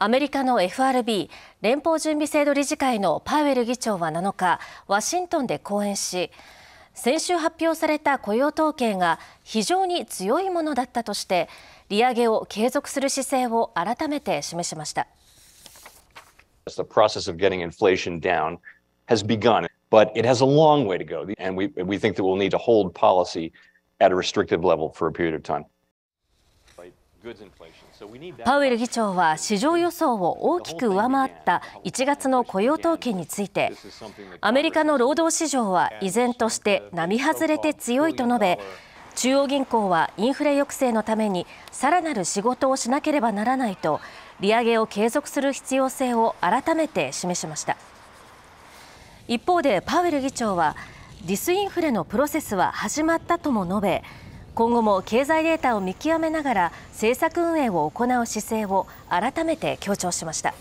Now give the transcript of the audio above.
アメリカの FRB 連邦準備制度理事会のパウエル議長は7日ワシントンで講演し先週発表された雇用統計が非常に強いものだったとして利上げを継続する姿勢を改めて示しました。The process of getting inflation down has begun, but it has a long way to go, and we, we think that we'll need to hold policy at a restrictive level for a period of time. パウエル議長は市場予想を大きく上回った1月の雇用統計についてアメリカの労働市場は依然として並外れて強いと述べ中央銀行はインフレ抑制のためにさらなる仕事をしなければならないと利上げを継続する必要性を改めて示しました一方でパウエル議長はディスインフレのプロセスは始まったとも述べ今後も経済データを見極めながら政策運営を行う姿勢を改めて強調しました。